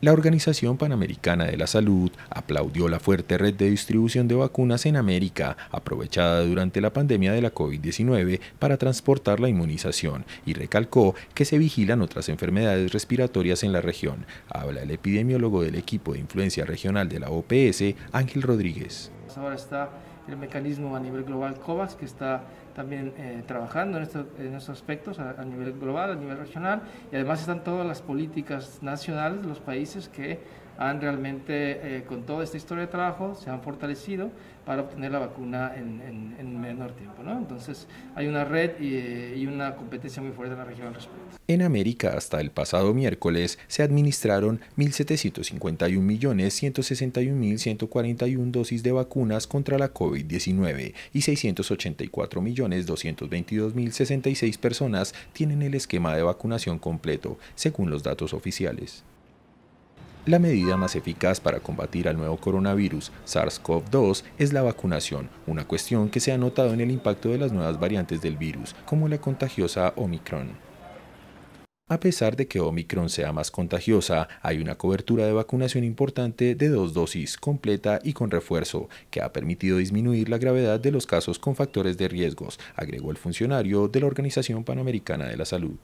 La Organización Panamericana de la Salud aplaudió la fuerte red de distribución de vacunas en América, aprovechada durante la pandemia de la COVID-19 para transportar la inmunización, y recalcó que se vigilan otras enfermedades respiratorias en la región. Habla el epidemiólogo del equipo de influencia regional de la OPS, Ángel Rodríguez el mecanismo a nivel global COVAX, que está también eh, trabajando en, estos aspectos a, nivel global, a nivel regional, y además están todas las políticas nacionales de los países que han realmente, eh, con toda esta historia de trabajo, se han fortalecido para obtener la vacuna en, menor tiempo. Entonces, hay una red y, eh, y, una competencia muy fuerte en la región al respecto. En América, hasta el pasado miércoles, se administraron 1.751.161.141 dosis de vacunas contra la COVID-19 y 684.222.066 personas tienen el esquema de vacunación completo, según los datos oficiales. La medida más eficaz para combatir al nuevo coronavirus SARS-CoV-2 es la vacunación, una cuestión que se ha notado en el impacto de las nuevas variantes del virus, como la contagiosa Omicron. A pesar de que Omicron sea más contagiosa, hay una cobertura de vacunación importante de dos dosis, completa y con refuerzo, que ha permitido disminuir la gravedad de los casos con factores de riesgos, agregó el funcionario de la Organización Panamericana de la Salud.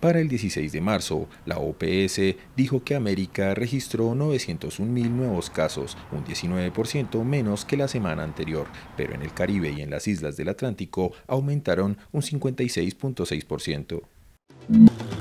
Para el 16 de marzo, la OPS dijo que América registró 901.000 nuevos casos, un 19% menos que la semana anterior, pero en el Caribe y en las islas del Atlántico aumentaron un 56.6%.